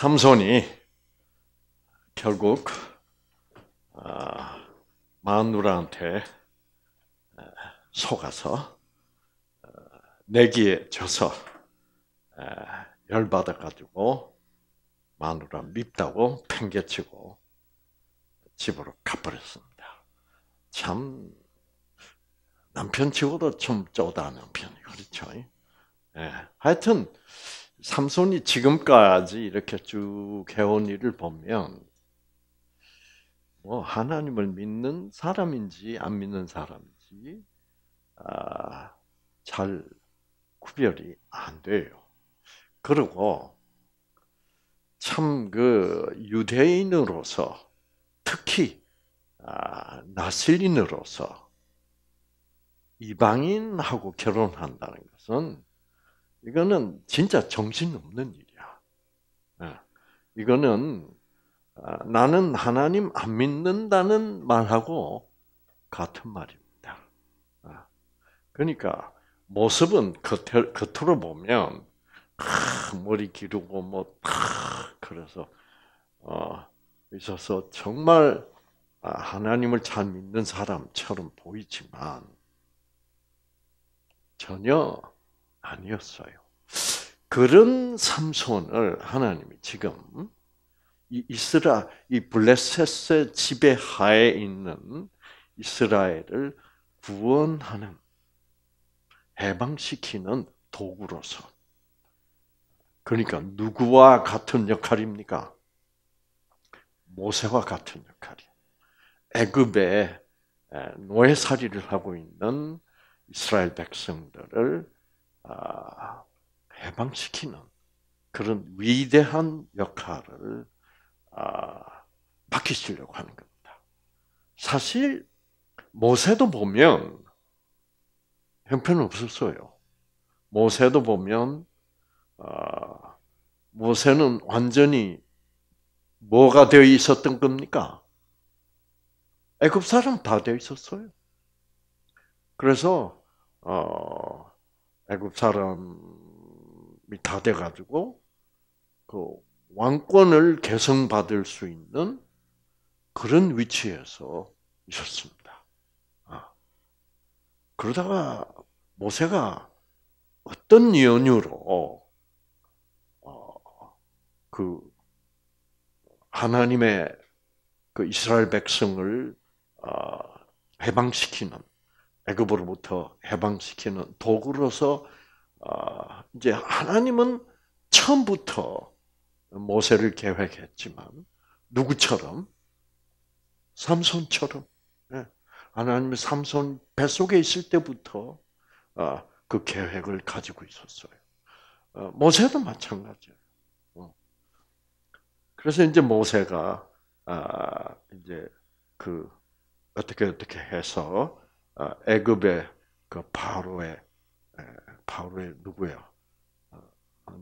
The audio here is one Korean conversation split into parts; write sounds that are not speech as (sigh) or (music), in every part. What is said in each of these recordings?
삼손이 결국 아, 마누라한테 아, 속아서 아, 내기에 져서 열받아 가지고 마누라 밉다고 팽개치고 집으로 가버렸습니다. 참 남편치고도 좀 쪼다는 편이 그렇죠. 예. 하여튼 삼손이 지금까지 이렇게 쭉 해온 일을 보면 뭐 하나님을 믿는 사람인지 안 믿는 사람인지 아, 잘 구별이 안 돼요. 그리고 참 그 유대인으로서 특히 아, 나슬린으로서 이방인하고 결혼한다는 것은 이거는 진짜 정신없는 일이야. 예. 이거는 아, 나는 하나님 안 믿는다는 말하고 같은 말입니다. 예. 그러니까 모습은 겉으로 보면 머리 기르고 뭐 그래서 어, 있어서 정말 아, 하나님을 잘 믿는 사람처럼 보이지만 전혀 아니었어요. 그런 삼손을 하나님이 지금 이 이스라 이 블레셋의 지배 하에 있는 이스라엘을 구원하는 해방시키는 도구로서 그러니까 누구와 같은 역할입니까? 모세와 같은 역할이 애굽에 노예살이를 하고 있는 이스라엘 백성들을 아, 해방시키는 그런 위대한 역할을 아, 맡기시려고 하는 겁니다. 사실 모세도 보면 형편없었어요. 모세도 보면 아, 모세는 완전히 뭐가 되어 있었던 겁니까? 애굽 사람 다 되어 있었어요. 그래서 어, 애굽 사람이 다 돼가지고 그 왕권을 개성받을 수 있는 그런 위치에서 있었습니다. 아. 그러다가 모세가 어떤 연유로 어, 그 하나님의 그 이스라엘 백성을 어, 해방시키는 애굽으로부터 해방시키는 도구로서 아, 이제 하나님은 처음부터 모세를 계획했지만 누구처럼 삼손처럼 예. 하나님의 삼손 뱃속에 있을 때부터 아, 그 계획을 가지고 있었어요. 어, 모세도 마찬가지예요. 어. 그래서 이제 모세가 아, 이제 그 어떻게 어떻게 해서 어, 애굽의 그 바로의 바로의 누구예요?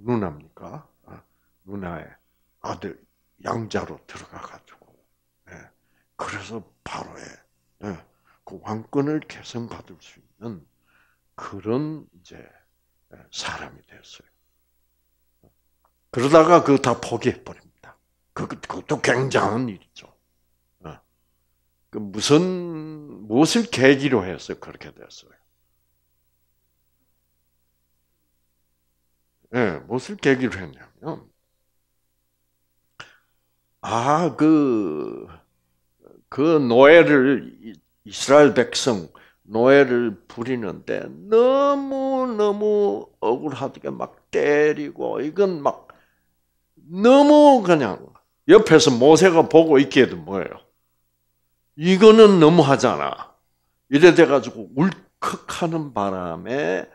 누나입니까? 어, 누나의 어, 아들 양자로 들어가 가지고 예, 그래서 바로의 예, 그 왕권을 계승받을 수 있는 그런 이제 사람이 됐어요. 그러다가 그다 포기해 버립니다. 그, 그것도 굉장한 일이죠. 그 무슨 무엇을 계기로 해서 그렇게 됐어요? 예, 네, 무엇을 계기로 했냐면 아, 그, 그 노예를, 이스라엘 백성, 노예를 부리는데 너무너무 억울하게 막 때리고, 이건 막 너무 그냥 옆에서 모세가 보고 있기에도 뭐예요? 이거는 너무하잖아. 이래 돼가지고 울컥하는 바람에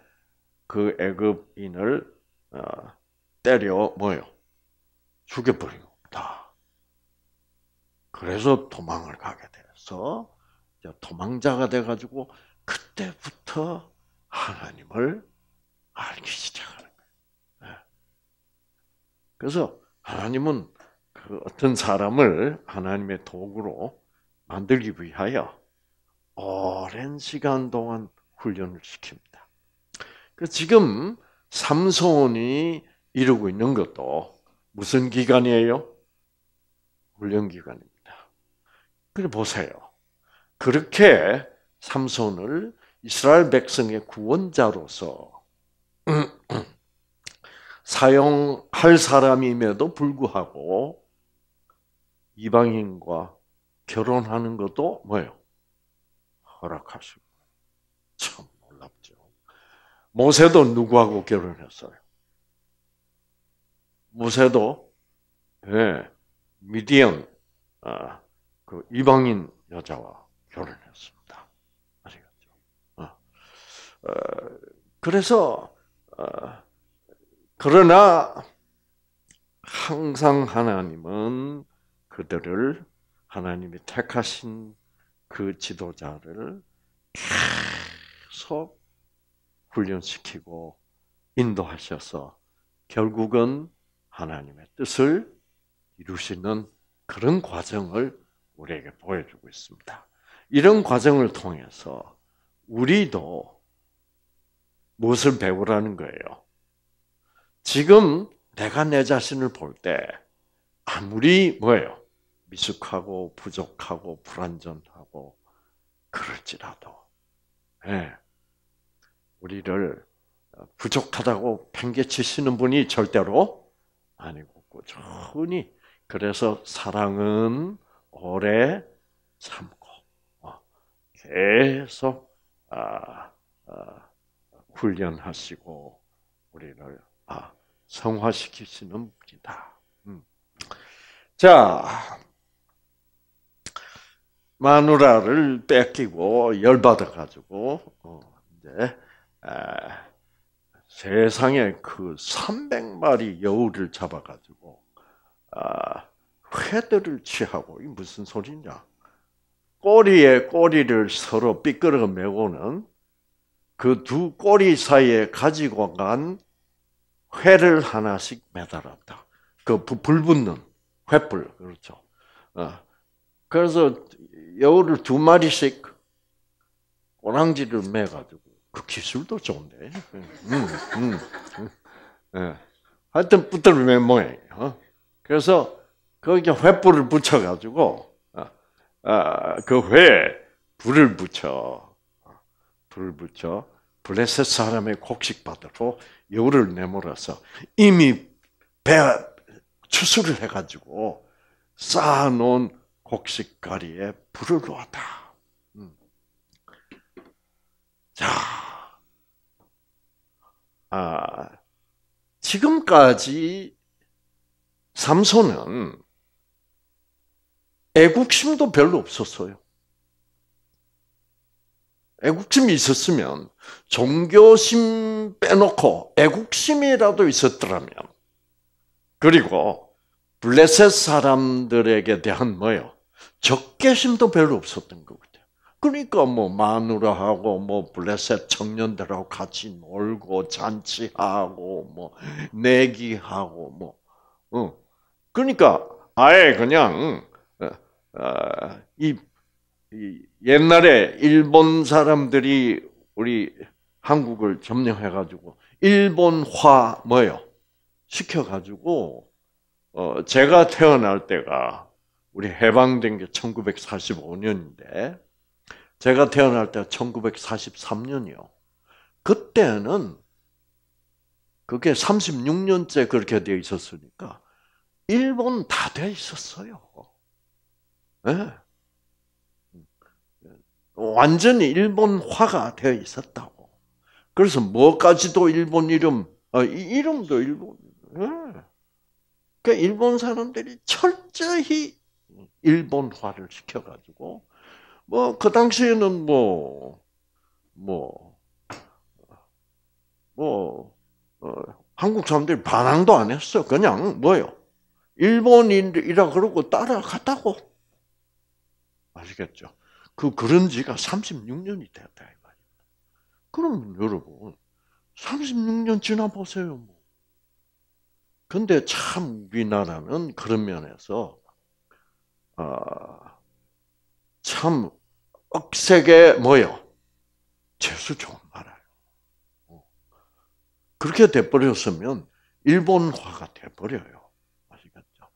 그 애급인을 어, 때려 뭐요? 죽여버리니 다. 그래서 도망을 가게 돼서 도망자가 돼가지고 그때부터 하나님을 알기 시작하는 거예요. 예. 그래서 하나님은 그 어떤 사람을 하나님의 도구로 만들기 위하여 오랜 시간 동안 훈련을 시킵니다. 지금 삼손이 이루고 있는 것도 무슨 기간이에요? 훈련 기간입니다. 그래 보세요. 그렇게 삼손을 이스라엘 백성의 구원자로서 (clears throat) 사용할 사람임에도 불구하고 이방인과 결혼하는 것도 뭐예요? 허락하시고. 참 놀랍죠. 모세도 누구하고 결혼했어요? 모세도, 예, 미디언, 아, 그 이방인 여자와 결혼했습니다. 아시겠죠? 아, 어, 그래서, 어, 그러나, 항상 하나님은 그들을 하나님이 택하신 그 지도자를 계속 훈련시키고 인도하셔서 결국은 하나님의 뜻을 이루시는 그런 과정을 우리에게 보여주고 있습니다. 이런 과정을 통해서 우리도 무엇을 배우라는 거예요? 지금 내가 내 자신을 볼 때 아무리 뭐예요? 미숙하고 부족하고 불완전하고 그럴지라도 예, 우리를 부족하다고 팽개치시는 분이 절대로 아니고 꾸준히 그래서 사랑은 오래 참고 어, 계속 아, 어, 훈련하시고 우리를 아, 성화시키시는 분이다. 음. 자. 마누라를 뺏기고 열받아 가지고 어, 이제 세상에 그 300마리 여우를 잡아 가지고 아, 회들을 취하고 이게 무슨 소리냐? 꼬리에 꼬리를 서로 삐끄러 매고는 그 두 꼬리 사이에 가지고 간 회를 하나씩 매달았다. 그 불 붙는 횃불 그렇죠. 어, 그래서 여우를 두 마리씩 꼬랑지를 매가지고 그 기술도 좋은데. 음, 음, 음, 예. 하여튼 붙들면 뭐예요. 어? 그래서 거기에 횃불을 붙여가지고 어, 아, 그회 불을 붙여 불을 붙여 블레셋 사람의 곡식밭으로 여우를 내몰아서 이미 배 추수를 해가지고 쌓아놓은 곡식거리에 불을 놓았다. 음. 자, 아, 지금까지 삼손은 애국심도 별로 없었어요. 애국심이 있었으면 종교심 빼놓고 애국심이라도 있었더라면 그리고 블레셋 사람들에게 대한 뭐요? 적개심도 별로 없었던 것 같아요. 그러니까 뭐 마누라하고 뭐 블레셋 청년들하고 같이 놀고 잔치하고 뭐 내기하고 뭐 응. 어. 그러니까 아예 그냥 어, 어, 이 옛날에 일본 사람들이 우리 한국을 점령해가지고 일본화 뭐요 시켜가지고 어 제가 태어날 때가 우리 해방된 게 1945년인데 제가 태어날 때 1943년이요. 그때는 그게 36년째 그렇게 되어 있었으니까 일본 다 되어 있었어요. 네. 완전히 일본화가 되어 있었다고. 그래서 뭐까지도 일본 이름, 아, 이름도 일본. 네. 그러니까 일본 사람들이 철저히 일본화를 시켜가지고 뭐 그 당시에는 뭐 뭐뭐 뭐, 뭐, 어, 한국 사람들이 반항도 안 했어. 그냥 뭐요? 일본인이라 그러고 따라갔다고. 아시겠죠? 그 그런 지가 36년이 되었다 이말입니 그럼 여러분 36년 지나 보세요. 뭐. 근데 참 우리나라는 그런 면에서 어, 참 억세게 뭐요? 재수 좋은 나라요 어. 그렇게 돼버렸으면 일본화가 돼버려요. 아시겠죠?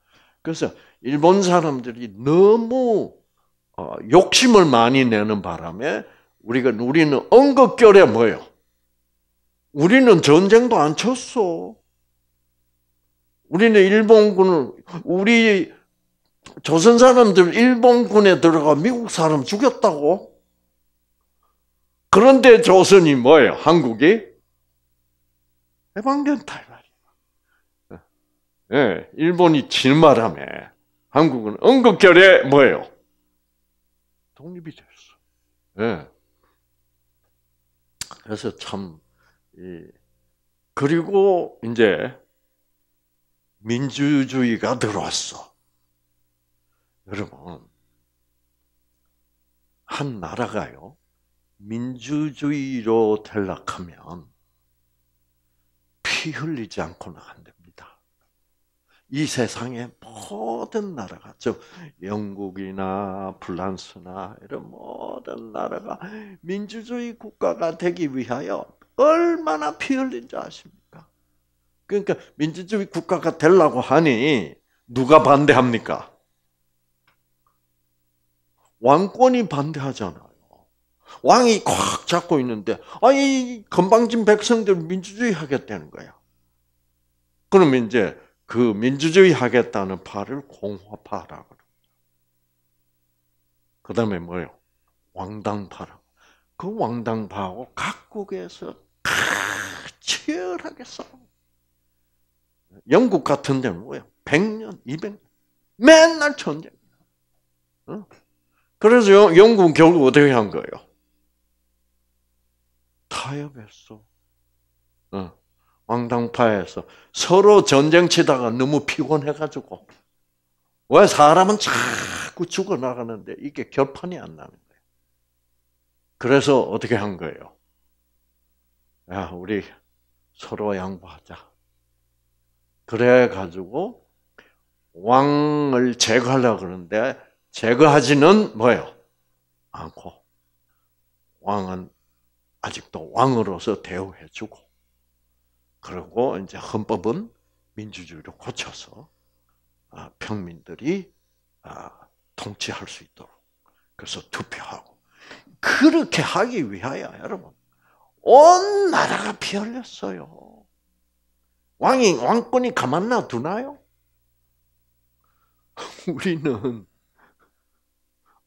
그래서 일본 사람들이 너무 어, 욕심을 많이 내는 바람에 우리가 우리는 언급결에 뭐요? 우리는 전쟁도 안 쳤어. 우리는 일본군을 우리 조선 사람들 일본군에 들어가 미국 사람 죽였다고? 그런데 조선이 뭐예요? 한국이? 해방된다. 탈말이 예, 일본이 진마라며 한국은 응급결에 뭐예요? 독립이 됐어. 예. 그래서 참, 이, 그리고 이제 민주주의가 들어왔어. 여러분, 한 나라가요, 민주주의로 탈락하면 피 흘리지 않고는 안 됩니다. 이 세상의 모든 나라가, 즉, 영국이나 프랑스나 이런 모든 나라가 민주주의 국가가 되기 위하여 얼마나 피 흘린지 아십니까? 그러니까 민주주의 국가가 되려고 하니 누가 반대합니까? 왕권이 반대하잖아요. 왕이 꽉 잡고 있는데 아니 건방진 백성들 민주주의 하겠다는 거야. 그러면 이제 그 민주주의 하겠다는 파를 공화파라 그래요. 그 다음에 뭐예요? 왕당파라. 그 왕당파하고 각국에서 치열하게 싸워. 영국 같은 데는 뭐예요? 100년, 200년. 맨날 전쟁이 그래서 영국은 결국 어떻게 한 거예요? 타협했어. 어. 왕당파에서 서로 전쟁 치다가 너무 피곤해가지고 왜 사람은 자꾸 죽어나가는데 이게 결판이 안 나는 거예요. 그래서 어떻게 한 거예요? 야, 우리 서로 양보하자. 그래 가지고 왕을 제거하려 그러는데 제거하지는 뭐예요? 않고 왕은 아직도 왕으로서 대우해주고 그리고 이제 헌법은 민주주의로 고쳐서 아, 평민들이 아, 통치할 수 있도록 그래서 투표하고 그렇게 하기 위하여 여러분 온 나라가 피 흘렸어요. 왕이 왕권이 가만 놔두나요? (laughs) 우리는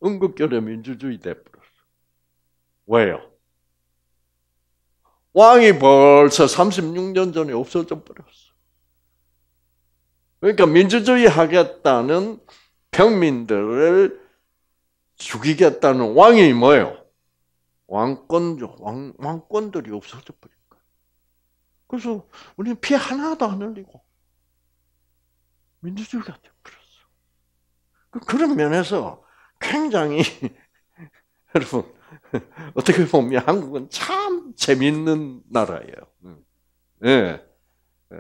응급결에 민주주의 돼버렸어. 왜요? 왕이 벌써 36년 전에 없어져 버렸어. 그러니까 민주주의 하겠다는 평민들을 죽이겠다는 왕이 뭐예요? 왕권죠. 왕, 왕권들이 없어져 버리니까. 그래서 우리는 피 하나도 안 흘리고 민주주의가 되어버렸어. 그 그런 면에서 굉장히 (laughs) 여러분 어떻게 보면 한국은 참 재밌는 나라예요. 음. 예. 네.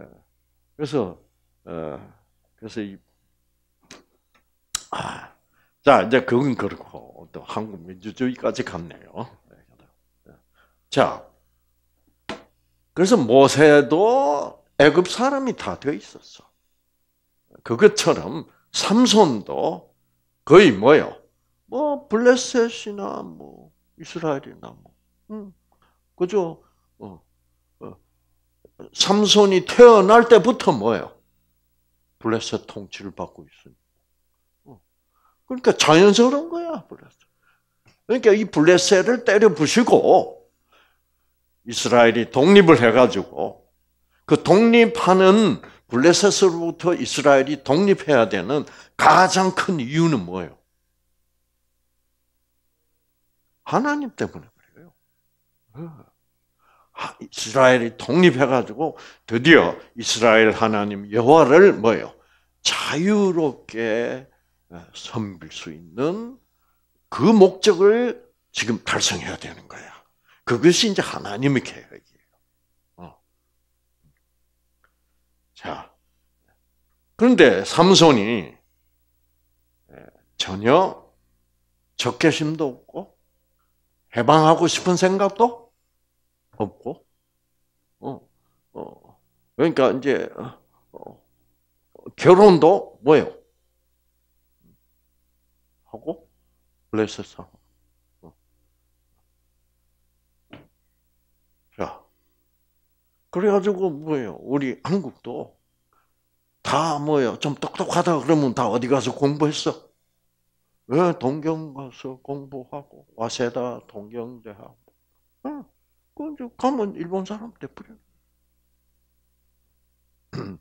그래서 어, 그래서 이 아, 자 이제 그건 그렇고 또 한국 민주주의까지 갔네요. 네, 예. 자 그래서 모세도 애굽 사람이 다돼 있었어. 그것처럼 삼손도 거의 뭐요? 뭐 블레셋이나 뭐 이스라엘이나 뭐 응. 그죠? 어, 어. 삼손이 태어날 때부터 뭐예요? 블레셋 통치를 받고 있습니다. 어. 그러니까 자연스러운 거야 블레셋. 그러니까 이 블레셋을 때려 부시고 이스라엘이 독립을 해가지고 그 독립하는 블레셋으로부터 이스라엘이 독립해야 되는 가장 큰 이유는 뭐예요? 하나님 때문에 그래요. 예. 이스라엘이 독립해가지고 드디어 이스라엘 하나님 여호와를 뭐요? 자유롭게 예, 섬길 수 있는 그 목적을 지금 달성해야 되는 거야. 그것이 이제 하나님의 계획이에요. 어. 자, 그런데 삼손이 예, 전혀 적개심도 없고 해방하고 싶은 생각도 없고, 어, 어, 그러니까 이제, 어, 어 결혼도 뭐예요? 하고, 블레셋상. 어. 자, 그래가지고 뭐예요? 우리 한국도 다 뭐예요? 좀 똑똑하다 그러면 다 어디 가서 공부했어? 왜 동경 가서 공부하고 와세다 동경대 하고 어, 아, 그 가면 일본 사람 돼버려. (clears throat)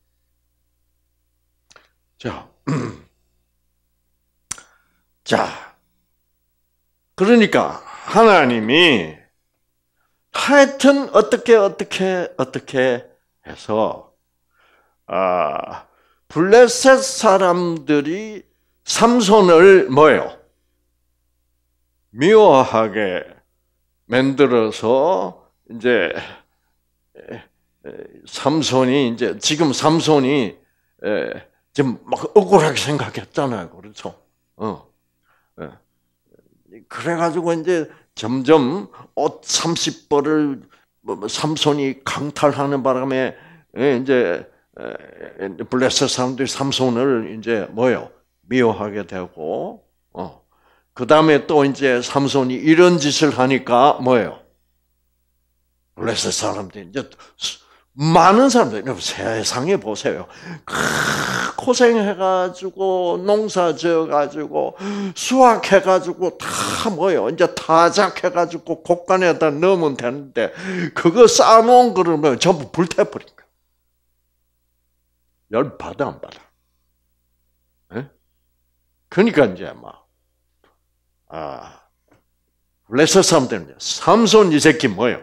자, (clears throat) 자, 그러니까 하나님이 하여튼 어떻게 어떻게 어떻게 해서 아 블레셋 사람들이 삼손을 뭐예요? 미워하게 만들어서 이제 삼손이 이제 지금 삼손이 지금 막 억울하게 생각했잖아요, 그렇죠? 어. 어. 그래가지고 이제 점점 옷 30벌을 뭐, 뭐 삼손이 강탈하는 바람에 이제 블레셋 사람들이 삼손을 이제 뭐요? 미워하게 되고, 어. 그 다음에 또 이제 삼손이 이런 짓을 하니까 뭐예요? 블레셋 사람들이 이제 많은 사람들 세상에 보세요. 고생해가지고 농사지어가지고 수확해가지고 다 뭐요? 이제 타작해가지고 곡간에다 넣으면 되는데 그거 쌓아놓은 거를 뭐 전부 불태버린 거야. 열 받아 안 받아? 그러니까 이제 막, 아, 레셋삼 때문에 삼손 이 새끼 뭐요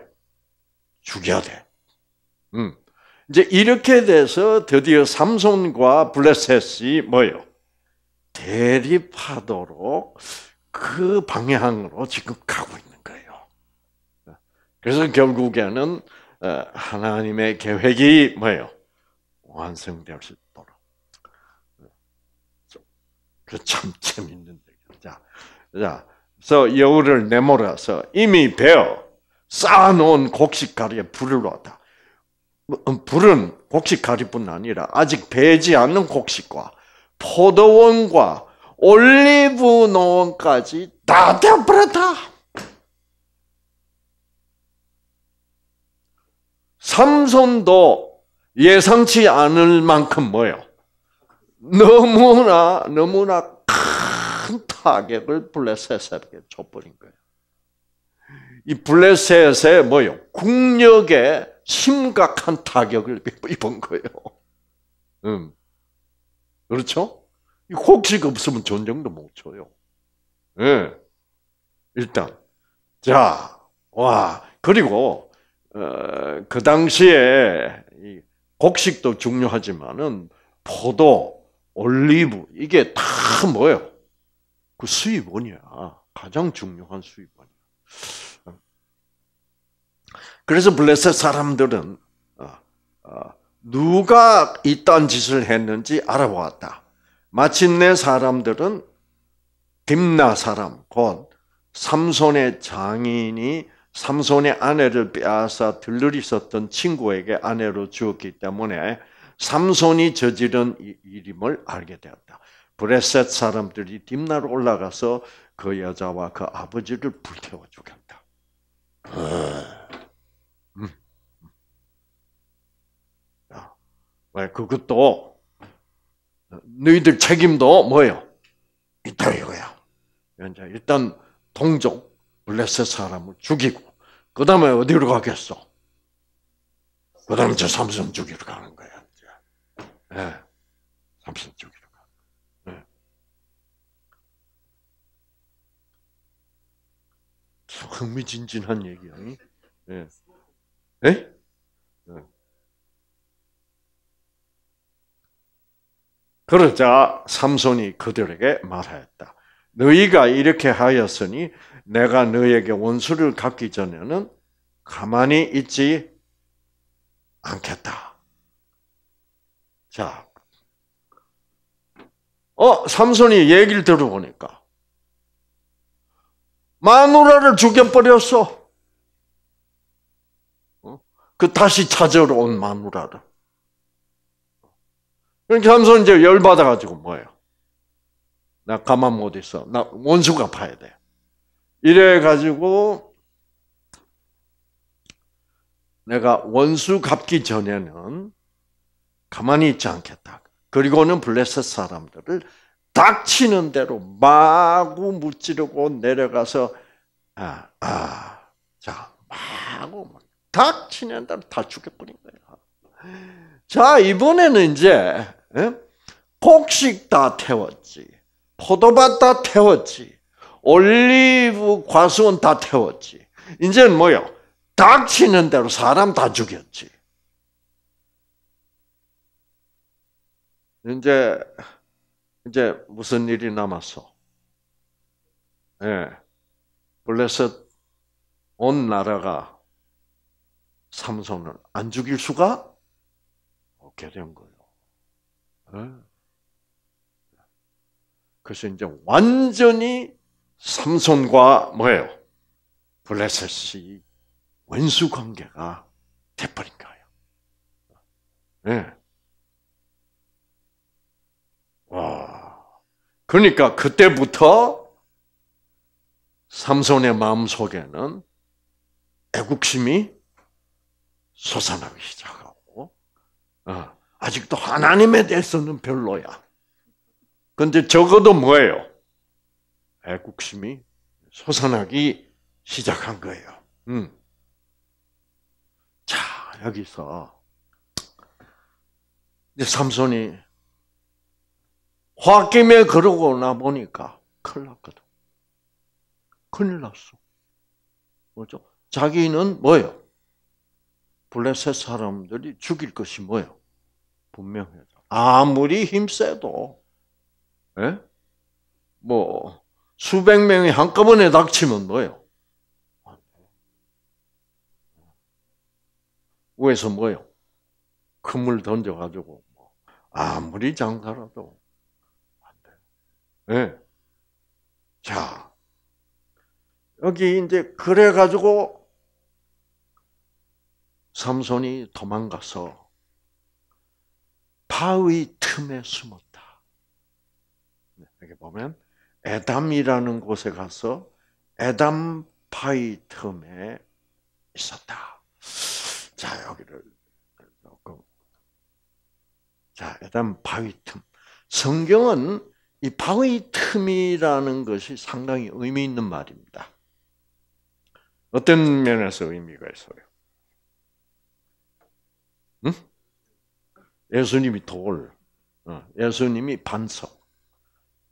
죽여야 돼. 음. 이제 이렇게 돼서 드디어 삼손과 블레셋이 뭐요 대립하도록 그 방향으로 지금 가고 있는 거예요. 그래서 결국에는 어, 하나님의 계획이 뭐예요? 완성될 수 그참 (laughs) 재밌는데. 자, 자, 그래서 여우를 내몰아서 이미 베어 쌓아놓은 곡식가리에 불을 놓았다. 뭐, 음, 불은 곡식가리뿐 아니라 아직 베지 않는 곡식과 포도원과 올리브 노원까지다 되어버렸다. 삼손도 예상치 않을 만큼 뭐요? 너무나 너무나 큰 타격을 블레셋에게 줘버린 거예요. 이 블레셋의 뭐요? 국력에 심각한 타격을 입은 거예요. 음. 그렇죠? 혹시 없으면 전쟁도 못 쳐요. 예. 일단. 자, 와. 그리고, 어, 그 당시에 곡식도 중요하지만은 포도, 올리브 이게 다 뭐예요? 그 수입 원이야. 가장 중요한 수입 원이야. 그래서 블레셋 사람들은 어, 어, 누가 이딴 짓을 했는지 알아보았다. 마침내 사람들은 김나 사람 곧 삼손의 장인이 삼손의 아내를 빼앗아 들러리 썼던 친구에게 아내로 주었기 때문에 삼손이 저지른 일임을 알게 되었다. 브레셋 사람들이 딥나로 올라가서 그 여자와 그 아버지를 불태워 죽였다. 음. 음. 그 그것도 너희들 책임도 뭐요? 있다 이거야. 이제 일단 동족 블레셋 사람을 죽이고 그 다음에 어디로 가겠어? 그 다음에 저 삼손 죽이러 가는 거야. 예. 삼선 쪽이로 가. 예. 흥미진진한 얘기야. 예. 예? 그러자 삼손이 그들에게 말하였다. 너희가 이렇게 하였으니 내가 너에게 희 원수를 갚기 전에는 가만히 있지 않겠다. 자, 어 삼손이 얘기를 들어보니까 마누라를 죽여버렸어. 어? 그 다시 찾으러 온 마누라를. 그러니까 삼손 이제 열받아가지고 뭐예요? 나 가만 못 있어. 나 원수가 파야 돼. 이래가지고 내가 원수 갚기 전에는 가만히 있지 않겠다. 그리고는 블레셋 사람들을 닥치는 대로 마구 무찌르고 내려가서 아, 아, 자 마구 닥치는 대로 다 죽여버린 거예자 이번에는 이제 곡식 예? 다 태웠지, 포도밭 다 태웠지, 올리브 과수원 다 태웠지. 이제는 뭐요? 닥치는 대로 사람 다 죽였지. 이제 이제 무슨 일이 남았어? 예. 블레셋 온 나라가 삼손을 안 죽일 수가 없게 된 거예요. 예. 그래서 이제 완전히 삼손과 뭐예요? 블레셋이 원수 관계가 돼버린 거예요. 예. 그러니까 그때부터 삼손의 마음 속에는 애국심이 솟아나기 시작하고 어, 아직도 하나님에 대해서는 별로야. 근데 적어도 뭐예요? 애국심이 솟아나기 시작한 거예요. 음. 자 여기서 이제 삼손이 홧김에 그러고 나 보니까 큰일 났거든. 큰일 났어. 뭐죠? 자기는 뭐예요? 블레셋 사람들이 죽일 것이 뭐예요? 분명해요. 아무리 힘세도, 예? 뭐, 수백 명이 한꺼번에 닥치면 뭐예요? 위에서 뭐예요? 금을 던져가지고, 뭐 아무리 장사라도, 네. 자, 여기 이제 그래가지고 삼손이 도망가서 바위 틈에 숨었다. 네, 여기 보면 에담이라는 곳에 가서 에담 바위 틈에 있었다. 자, 여기를 조금. 자, 에담 바위 틈. 성경은 이 바의 틈이라는 것이 상당히 의미 있는 말입니다. 어떤 면에서 의미가 있어요? 응? 예수님이 돌, 어, 예수님이 반석,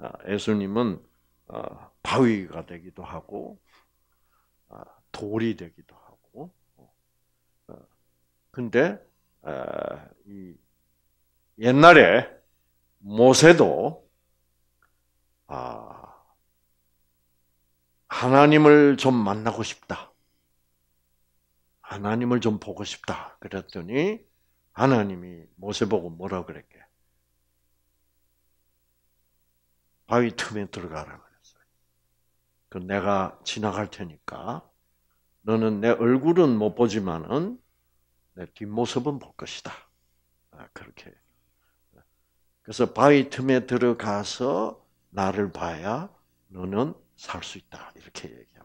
어, 예수님은 어, 바위가 되기도 하고 돌이 되기도 하고, 근데 옛날에 모세도 아, 하나님을 좀 만나고 싶다. 하나님을 좀 보고 싶다. 그랬더니 하나님이 모세 보고 뭐라 그랬게? 바위 틈에 들어가라 그랬어요. 그 내가 지나갈 테니까 너는 내 얼굴은 못 보지만은 내 뒷모습은 볼 것이다. 아, 그렇게. 그래서 바위 틈에 들어가서 나를 봐야 너는 살 수 있다. 이렇게 얘기합니다.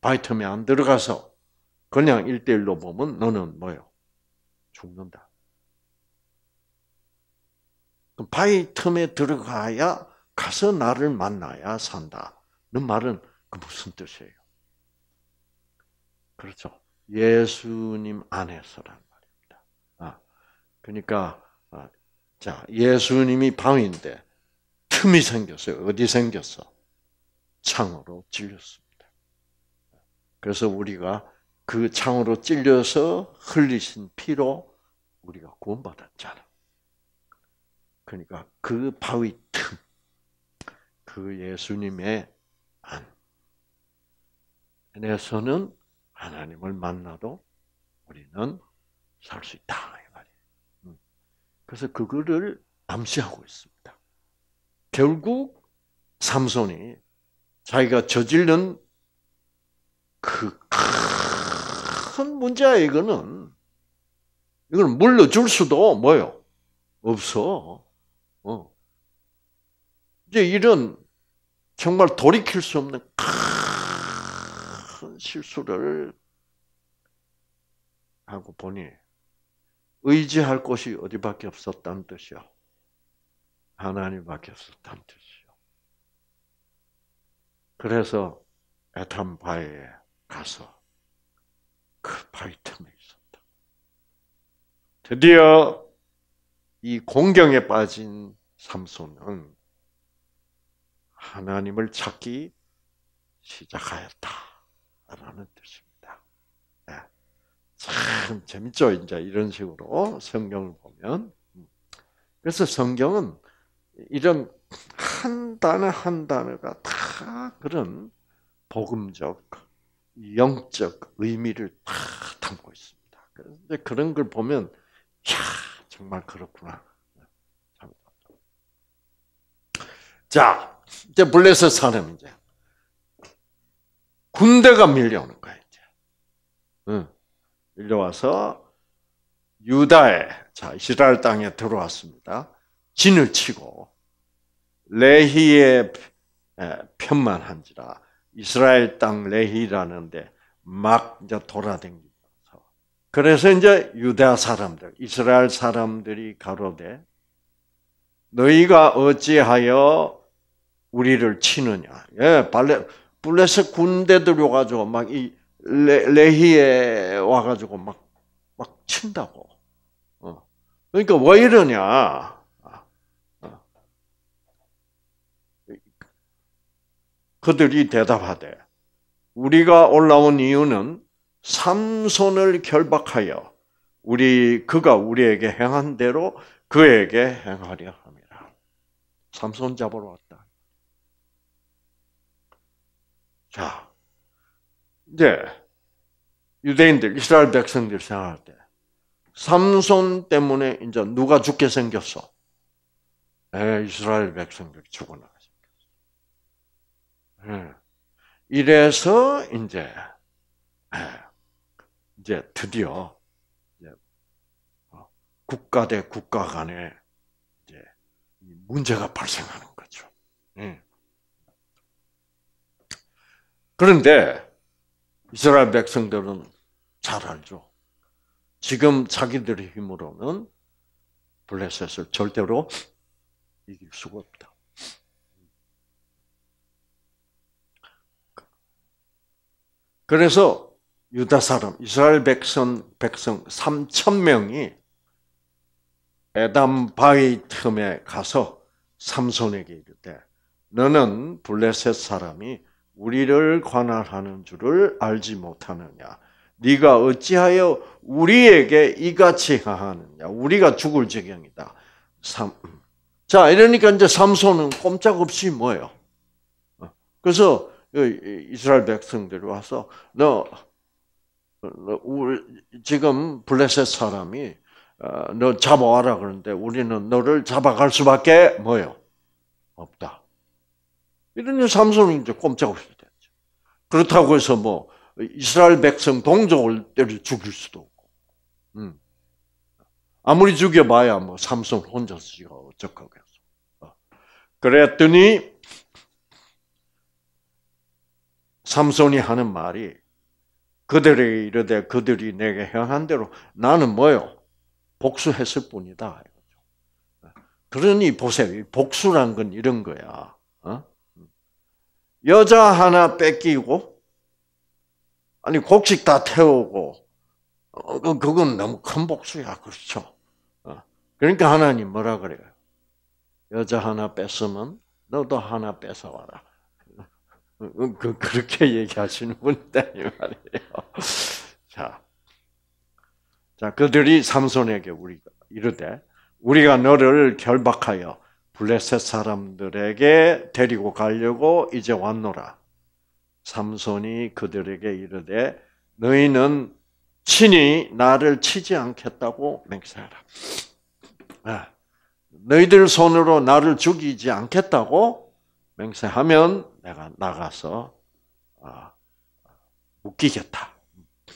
바위 틈에 안 들어가서 그냥 일대일로 보면 너는 뭐요? 죽는다. 바위 틈에 들어가야 가서 나를 만나야 산다. 는 말은 그 무슨 뜻이에요? 그렇죠. 예수님 안에서란 말입니다. 아, 그러니까 아, 자, 예수님이 밤인데 틈이 생겼어요. 어디 생겼어? 창으로 찔렸습니다. 그래서 우리가 그 창으로 찔려서 흘리신 피로 우리가 구원받았잖아. 그러니까 그 바위 틈, 그 예수님의 안에서는 하나님을 만나도 우리는 살 수 있다. 그래서 그거를 암시하고 있습니다. 결국 삼손이 자기가 저질른 그 큰 문제야 이거는 이걸 물러줄 수도 뭐요 없어. 어. 이제 이런 정말 돌이킬 수 없는 큰 실수를 하고 보니 의지할 곳이 어디밖에 없었다는 뜻이요. 하나님밖에 없었다는 뜻이요. 그래서 에탄 바에 가서 그 바위 틈에 있었다. 드디어 이 공경에 빠진 삼손은 하나님을 찾기 시작하였다라는 뜻입니다. 참 재밌죠, 이제 이런 식으로 성경을 보면. 그래서 성경은 이런 한 단어 한 단어가 다 그런 복음적, 영적 의미를 다 담고 있습니다. 그런데 그런 걸 보면, 야 정말 그렇구나. 자, 이제 블레셋 사람 이제 군대가 밀려오는 거야 이제. 응. 밀려와서 유다에 자 이스라엘 땅에 들어왔습니다. 진을 치고 레히의 편만 한지라 이스라엘 땅 레히라는데 막 이제 돌아댕기면서 그래서 이제 유다 사람들 이스라엘 사람들이 가로되 너희가 어찌하여 우리를 치느냐 예 발레 블레셋 군대들 오가지고 막이 레, 히에 와가지고 막, 막 친다고. 어. 그러니까 왜 이러냐. 아, 어. 그들이 대답하되, 우리가 올라온 이유는 삼손을 결박하여 우리, 그가 우리에게 행한 대로 그에게 행하려 합니다. 삼손 잡으러 왔다. 자, 이제 유대인들 이스라엘 백성들 생각할 때 삼손 때문에 이제 누가 죽게 생겼어? 에 이스라엘 백성들이 죽어나가 생겼어. 에, 예. 이래서 이제 에, 이제 드디어 이제 어, 국가 대 국가 간에 이제 문제가 발생하는 거죠. 에. 예. 그런데 이스라엘 백성들은 잘 알죠. 지금 자기들의 힘으로는 블레셋을 절대로 이길 수가 없다. 그래서 유다 사람, 이스라엘 백성, 백성 3천 명이 에담 바위 틈에 가서 삼손에게 이르되 너는 블레셋 사람이 우리를 관할하는 줄을 알지 못하느냐? 네가 어찌하여 우리에게 이같이 하느냐? 우리가 죽을 지경이다. 3. 자, 이러니까 이제 삼손은 꼼짝없이 뭐예요? 어, 그래서 이스라엘 백성들이 와서 너, 너 우리, 지금 블레셋 사람이 어, 너 잡아와라 그러는데 우리는 너를 잡아갈 수밖에 뭐요 없다. 이런 삼손은 이제 꼼짝없이 됐죠. 그렇다고 해서 뭐 이스라엘 백성 동족을 때려 죽일 수도 없고. 음. 아무리 죽여봐야 뭐 삼손 혼자서 지가 어쩌겠어. 어. 그랬더니 삼손이 하는 말이 그들에 이르되 그들이 내게 행한 대로 나는 뭐요? 복수했을 뿐이다. 어. 그러니 보세요. 복수란 건 이런 거야. 어? 여자 하나 뺏기고, 아니, 곡식 다 태우고, 어, 그, 그건 너무 큰 복수야, 그렇죠? 어. 그러니까 하나님 뭐라 그래요? 여자 하나 뺐으면 너도 하나 뺏어와라. 어, 그, 그렇게 얘기하시는 분이다, 이 말이에요. 자. 자, 그들이 삼손에게 우리가 이르되, 우리가 너를 결박하여 블레셋 사람들에게 데리고 가려고 이제 왔노라. 삼손이 그들에게 이르되 너희는 친히 나를 치지 않겠다고 맹세하라. 아, 너희들 손으로 나를 죽이지 않겠다고 맹세하면 내가 나가서 웃기겠다 아,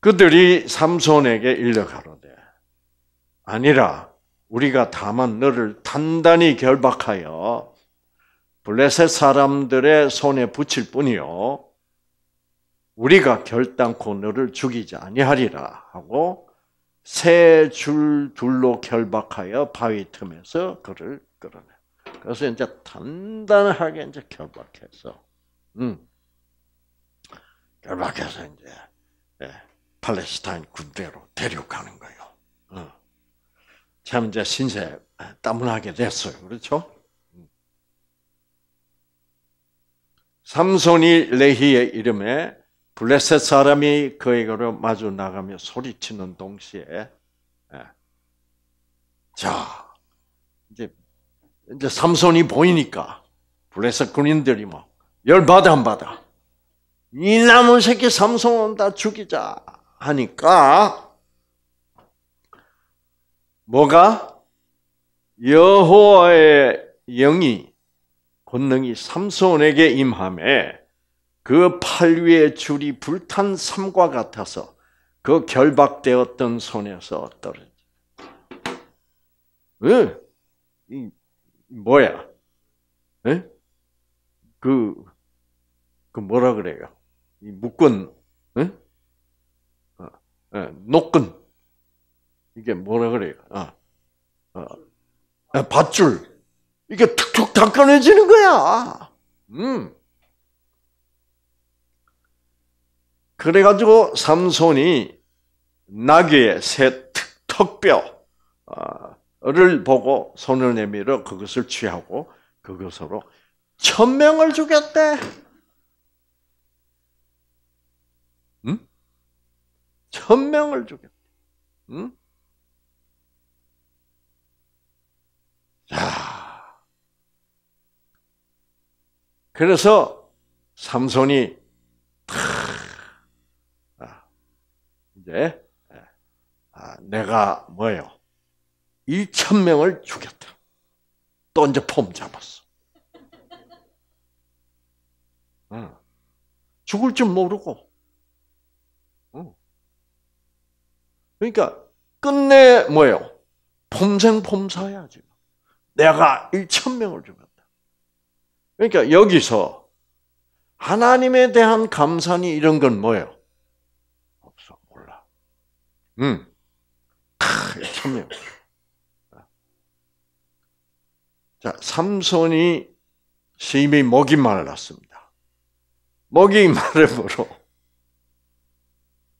그들이 삼손에게 일러가로되 아니라 우리가 다만 너를 단단히 결박하여 블레셋 사람들의 손에 붙일 뿐이요. 우리가 결단코 너를 죽이지 아니하리라 하고 세 줄 둘로 결박하여 바위 틈에서 그를 끌어내. 그래서 이제 단단하게 이제 결박해서, 음, 결박해서 이제 예, 팔레스타인 군대로 데려가는 거예요. 음. 참 이제 신세 땀을 하게 됐어요. 그렇죠? 삼손이 레히의 이름에 블레셋 사람이 그에게로 마주 나가며 소리치는 동시에 예. 자 이제 이제 삼손이 보이니까 블레셋 군인들이 막 뭐 열받아 안 받아 이 남은 새끼 삼손 다 죽이자 하니까 뭐가 여호와의 영이 권능이 삼손에게 임함에 그 팔 위에 줄이 불탄 삶과 같아서 그 결박되었던 손에서 떨어지. 응? 이, 뭐야? 응? 그, 그 뭐라 그래요? 이 묶은, 응? 어, 어, 녹근. 이게 뭐라 그래요? 어. 어. 아, 밧줄. 이게 툭툭 다 끊어지는 거야. 음. 그래가지고 삼손이 나귀의 새 턱뼈를 아, 보고 손을 내밀어 그것을 취하고 그것으로 천명을 주겠대. 응? 음? 천명을 주겠대. 응? 음? 야. 그래서 삼손이 아, 이제 예. 아, 내가 뭐요? 1천 명을 죽였다. 또 이제 폼 잡았어. 죽을 줄 모르고. 그러니까 끝내 뭐예요? 폼생폼사야 지 내가 1천 명을 죽였다. 그러니까 여기서 하나님에 대한 감사니 이런 건 뭐예요? 없어 몰라. 음, 크, 1천 명. 자, 삼손이 시임 목이 말랐습니다. 목이 마름으로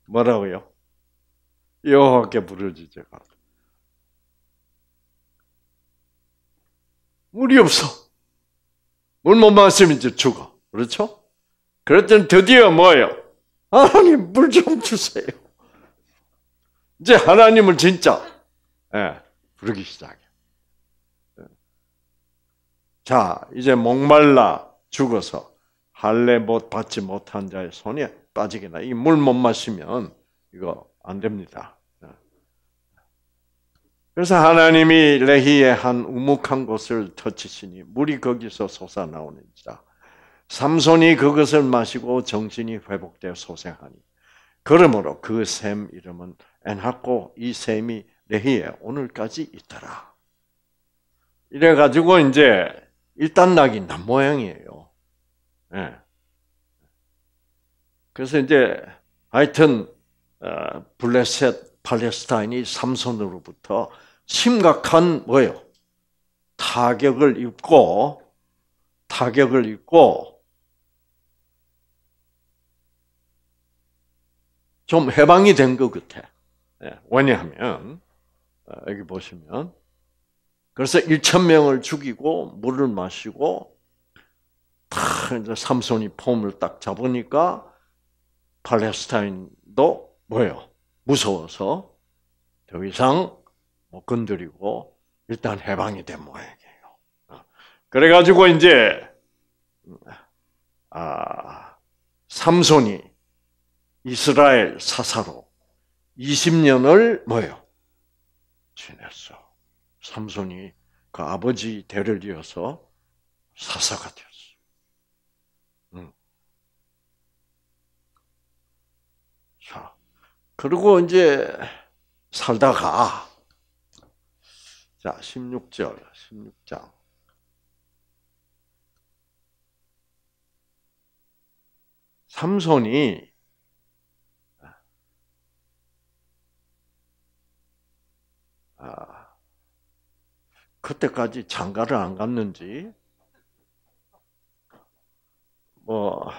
뭐라고요? 여호와께 부르짖어 가 물이 없어. 물 못 마시면 이제 죽어. 그렇죠? 그랬더니 드디어 뭐예요? 하나님 물 좀 주세요. 이제 하나님을 진짜 예, 부르기 시작해. 자, 이제 목말라 죽어서 할례 못 받지 못한 자의 손에 빠지게나 이 물 못 마시면 이거 안 됩니다. 그래서 하나님이 레히의 한 우묵한 곳을 터치시니 물이 거기서 솟아 나오는지라. 삼손이 그것을 마시고 정신이 회복되어 소생하니. 그러므로 그 샘 이름은 엔하코이 샘이 레히에 오늘까지 있더라. 이래 가지고 이제 일단락이 난 모양이에요. 네. 그래서 이제 하여튼 어, 블레셋 팔레스타인이 삼손으로부터 심각한 뭐예요? 타격을 입고 타격을 입고 좀 해방이 된 것 같아. 예, 왜냐하면 어, 여기 보시면 그래서 1천 명을 죽이고 물을 마시고 이제 삼손이 폼을 딱 잡으니까 팔레스타인도 뭐예요? 무서워서 더 이상 못 건드리고 일단 해방이 된 모양이에요. 어. 그래가지고 이제 아, 삼손이 이스라엘 사사로 20년을 뭐요 지냈어. 삼손이 그 아버지 대를 이어서 사사가 되었어. 응. 음. 자, 그리고 이제 살다가 자, 16절, 16장. 삼손이 아, 그때까지 장가를 안 갔는지 뭐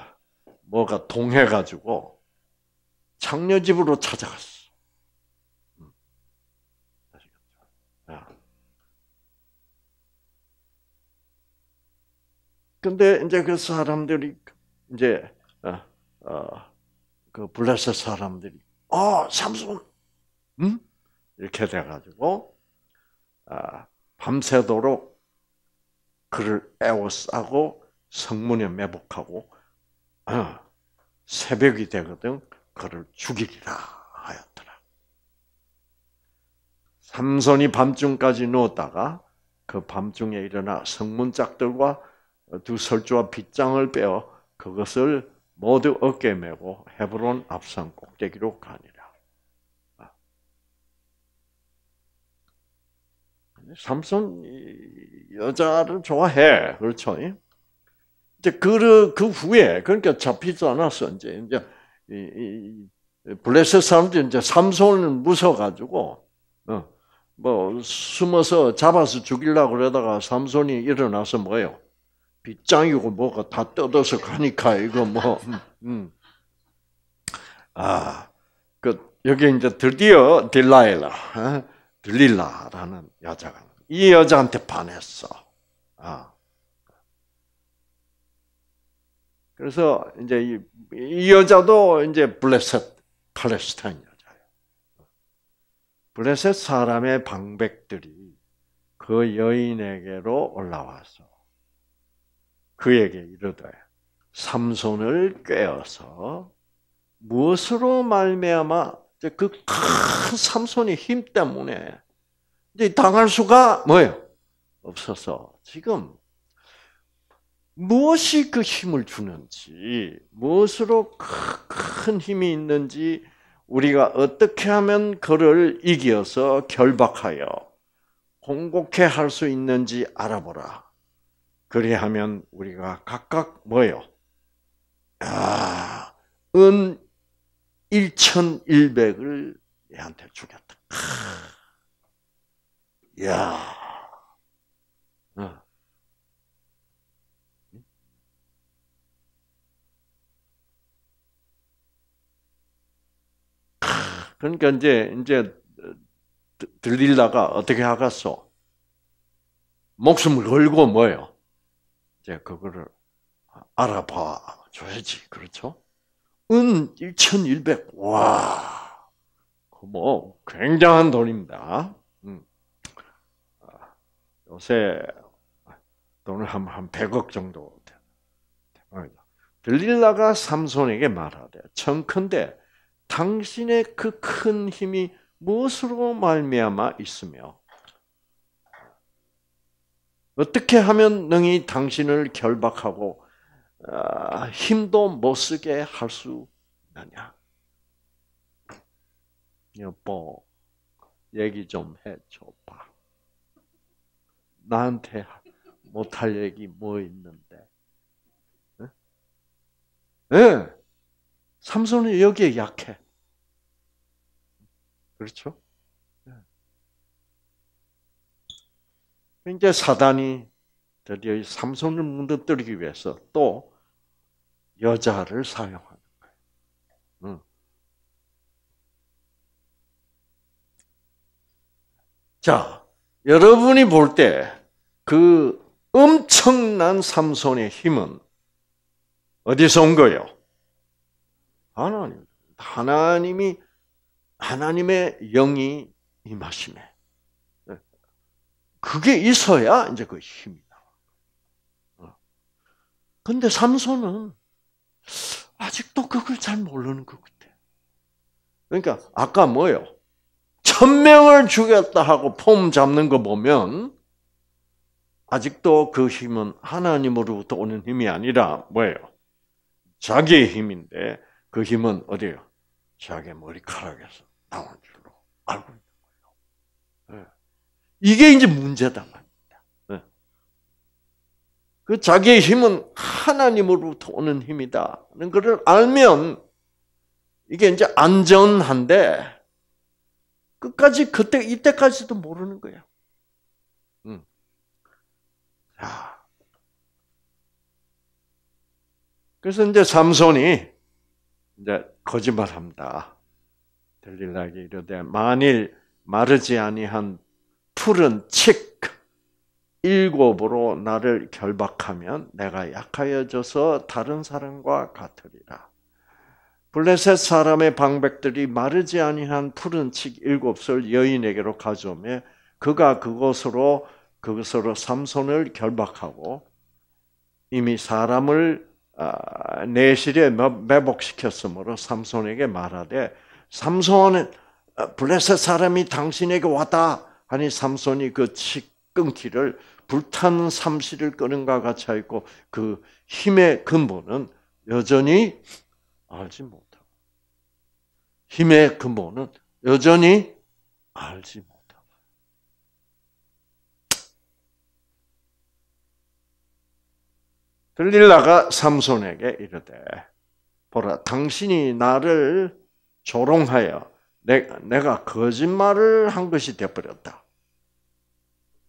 뭐가 동해 가지고 장녀 집으로 찾아갔어. 근데 이제 그 사람들이 이제 어, 어, 그 블레셋 사람들이 어 삼손 응? 이렇게 돼가지고 아, 밤새도록 그를 애워싸고 성문에 매복하고 어, 새벽이 되거든 그를 죽이리라 하였더라. 삼손이 밤중까지 누웠다가 그 밤중에 일어나 성문짝들과 두 설주와 빗장을 빼어 그것을 모두 어깨 메고 헤브론 앞산 꼭대기로 가니라. 아. 삼손 여자를 좋아해, 그렇죠? 이제 그, 그 후에 그러니까 잡히지 않았어 이제 이제 이, 이 블레셋 사람들이 이제 삼손을 무서가지고 어, 뭐 숨어서 잡아서 죽이려고 그러다가 삼손이 일어나서 뭐예요? 빗장이고 뭐가 다 뜯어서 가니까 이거 뭐 음. 음. 아, 그 여기 이제 드디어 딜라일라, 어? 딜릴라라는 여자가 이 여자한테 반했어. 아. 그래서 이제 이, 이 여자도 이제 블레셋 팔레스타인 여자예요. 블레셋 사람의 방백들이 그 여인에게로 올라와서 그에게 이르되 삼손을 꿰어서 무엇으로 말미암아 그 큰 삼손의 힘 때문에 이제 당할 수가 뭐예요? 없어서 지금 무엇이 그 힘을 주는지 무엇으로 큰 힘이 있는지 우리가 어떻게 하면 그를 이겨서 결박하여 공곡해 할 수 있는지 알아보라. 그리하면 우리가 각각 뭐요? 아, 은 1,100을 얘한테 주겠다. 야. 그러니까 이제 이제 들리다가 어떻게 하겠어? 목숨을 걸고 뭐예요? 이제 그거를 알아봐 줘야지. 그렇죠? 은 1,100. 와. 뭐 굉장한 돈입니다. 음. 아, 요새 돈을 한 100억 정도 됩니다. 들릴라가 삼손에게 말하되 청컨대 당신의 그 큰 힘이 무엇으로 말미암아 있으며 어떻게 하면 능히 당신을 결박하고 아, 힘도 못 쓰게 할 수 있느냐? 여보, 얘기 좀 해줘봐. 나한테 못할 얘기 뭐 있는데? 예, 네. 삼손이 여기에 약해. 그렇죠? 이제 사단이 드디어 삼손을 무너뜨리기 위해서 또 여자를 사용하는 거예요. 자, 여러분이 볼 때 그 엄청난 삼손의 힘은 어디서 온 거예요? 하나님. 하나님이 하나님의 영이 임하심에 그게 있어야 이제 그 힘이 나와. 어. 근데 삼손은 아직도 그걸 잘 모르는 것 같아. 그러니까 아까 뭐요? 천 명을 죽였다 하고 폼 잡는 거 보면 아직도 그 힘은 하나님으로부터 오는 힘이 아니라 뭐예요? 자기의 힘인데 그 힘은 어디요? 자기 머리카락에서 나온 줄로 알고 있는 이게 이제 문제다 말입니다. 네. 그 자기의 힘은 하나님으로부터 오는 힘이다. 는 것을 알면 이게 이제 안전한데 끝까지 그때 이때까지도 모르는 거야. 음. 그래서 이제 삼손이 이제 거짓말합니다. 들릴라에게 이르되 만일 마르지 아니한 푸른 칙 일곱으로 나를 결박하면 내가 약하여져서 다른 사람과 같으리라. 블레셋 사람의 방백들이 마르지 아니한 푸른 칡 일곱을 여인에게로 가져오며 그가 그것으로 그것으로 삼손을 결박하고 이미 사람을 아, 내실에 매복시켰으므로 삼손에게 말하되 삼손은 아, 블레셋 사람이 당신에게 왔다. 아니 삼손이 그 끈기를 불타는 삼시를 끄는가 같이 하고그 힘의 근본은 여전히 알지 못하고 힘의 근본은 여전히 알지 못하고 들릴라가 삼손에게 이르되 보라 당신이 나를 조롱하여 내가 거짓말을 한 것이 되어버렸다.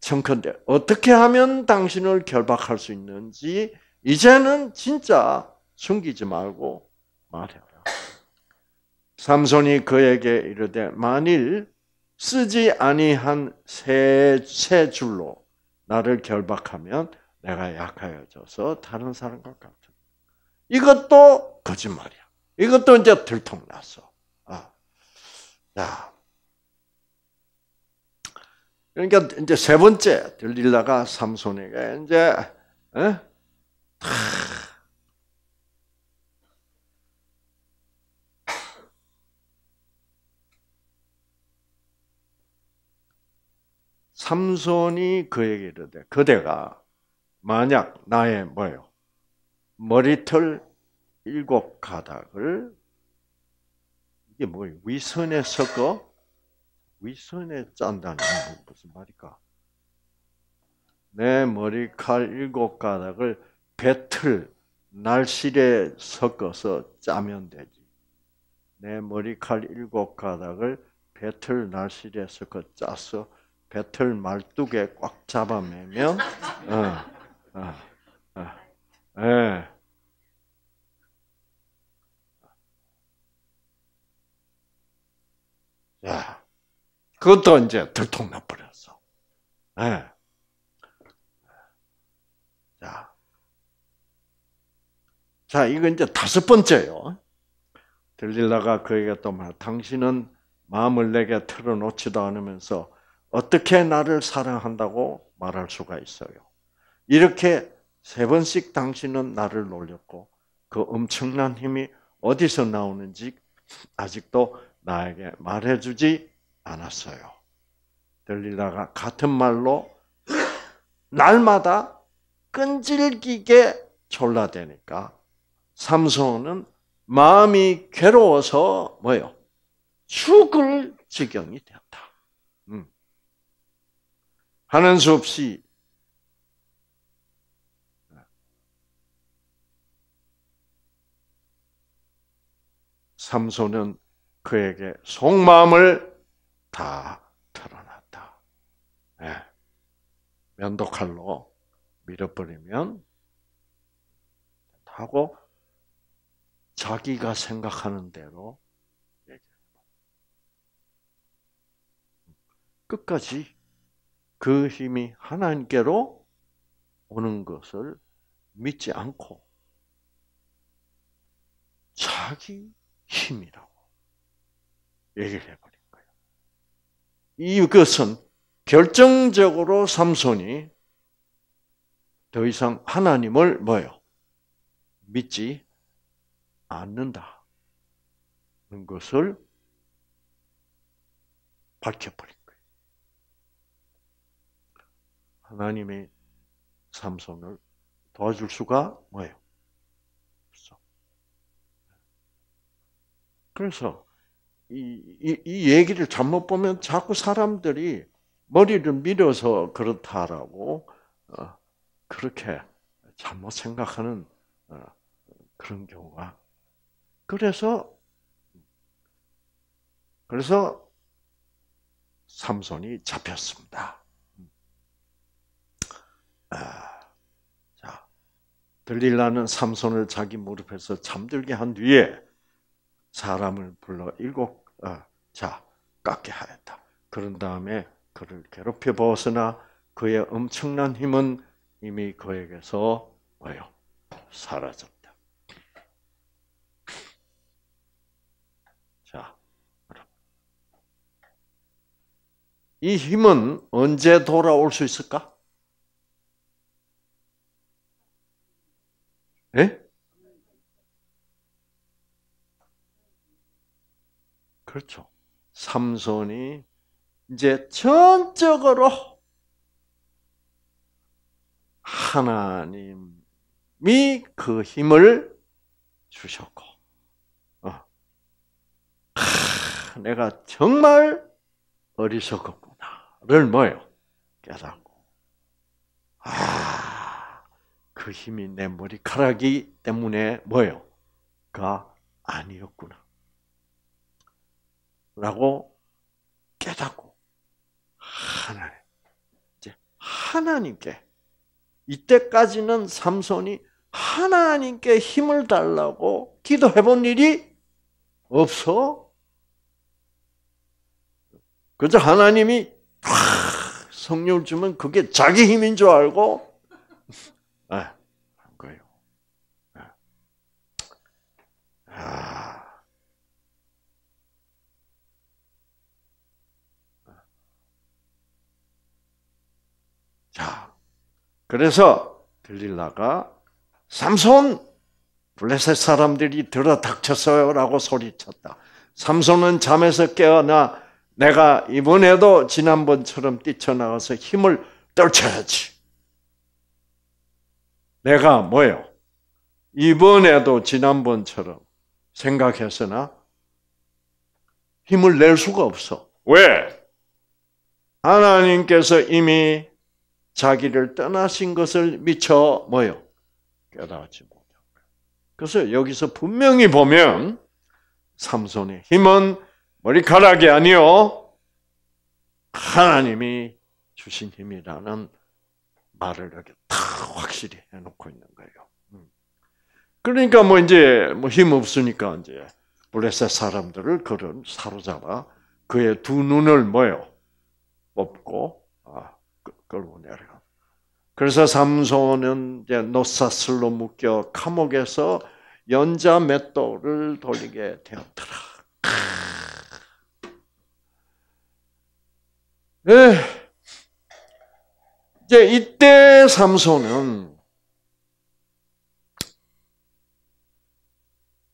청컨대 어떻게 하면 당신을 결박할 수 있는지 이제는 진짜 숨기지 말고 말해라. 삼손이 그에게 이르되 만일 쓰지 아니한 세, 세 줄로 나를 결박하면 내가 약하여져서 다른 사람과 같은. 이것도 거짓말이야. 이것도 이제 들통났어. 자. 그러니까 이제 세 번째 들릴라가 삼손에게 이제 에? 어? 삼손이 그에게 이르되 그대가 만약 나의 뭐요 머리털 일곱 가닥을 이게 뭐예요? 위선에 섞어 위선에 짠다는 게 무슨 말일까? 내 머리칼 일곱 가닥을 배틀 날실에 섞어서 짜면 되지. 내 머리칼 일곱 가닥을 배틀 날실에 섞어 짜서 배틀 말뚝에 꽉 잡아매면, 어, 어, 어, 예. 예. 그것도 이제 들통나 버렸어. 예. 자. 자, 이건 이제 다섯 번째요. 들릴라가 그에게 또 말, 당신은 마음을 내게 틀어놓지도 않으면서 어떻게 나를 사랑한다고 말할 수가 있어요. 이렇게 세 번씩 당신은 나를 놀렸고 그 엄청난 힘이 어디서 나오는지 아직도 나에게 말해주지 않았어요. 들리다가 같은 말로 날마다 끈질기게 졸라대니까 삼손은 마음이 괴로워서 뭐요? 죽을 지경이 되었다. 음. 하는 수 없이 삼손은 그에게 속마음을 다 털어놨다. 네. 예. 면도칼로 밀어버리면 하고 자기가 생각하는 대로 끝까지 그 힘이 하나님께로 오는 것을 믿지 않고 자기 힘이라고 얘기를 해버린 거예요. 이것은 결정적으로 삼손이 더 이상 하나님을 뭐요? 믿지 않는다. 는 것을 밝혀버린 거예요. 하나님이 삼손을 도와줄 수가 뭐예요? 그래서 이, 이, 이 얘기를 잘못 보면 자꾸 사람들이 머리를 밀어서 그렇다라고 어, 그렇게 잘못 생각하는 어, 그런 경우가 그래서 그래서 삼손이 잡혔습니다. 아, 자, 들릴라는 삼손을 자기 무릎에서 잠들게 한 뒤에 사람을 불러 일곱 어, 자 깎게 하였다. 그런 다음에 그를 괴롭혀 보았으나 그의 엄청난 힘은 이미 그에게서 뭐요 사라졌다. 자, 이 힘은 언제 돌아올 수 있을까? 예? 그렇죠. 삼손이 이제 전적으로 하나님이 그 힘을 주셨고, 어. 하, 내가 정말 어리석었구나를 뭐요 깨닫고, 아, 그 힘이 내 머리카락이 때문에 뭐요? 가 아니었구나. 라고 깨닫고 하나님 이제 하나님께 이때까지는 삼손이 하나님께 힘을 달라고 기도해 본 일이 없어. 그저 하나님이 성령을 주면 그게 자기 힘인 줄 알고 예, 그래서 들릴라가 삼손 블레셋 사람들이 들어 닥쳤어요라고 소리쳤다. 삼손은 잠에서 깨어나 내가 이번에도 지난번처럼 뛰쳐나가서 힘을 떨쳐야지. 내가 뭐요? 이번에도 지난번처럼 생각했으나 힘을 낼 수가 없어. 왜? 하나님께서 이미 자기를 떠나신 것을 미처 뭐요? 깨닫지 못하고요. 그래서 여기서 분명히 보면 삼손의 힘은 머리카락이 아니요 하나님이 주신 힘이라는 말을 여기 다 확실히 해놓고 있는 거예요. 음. 그러니까 뭐 이제 뭐 힘 없으니까 이제 블레셋 사람들을 그런 사로잡아 그의 두 눈을 뭐요 뽑고 끌고 내려. 그래서 삼손은 이제 노사슬로 묶여 감옥에서 연자 맷돌을 돌리게 되었더라. 네. 이제 이때 삼손은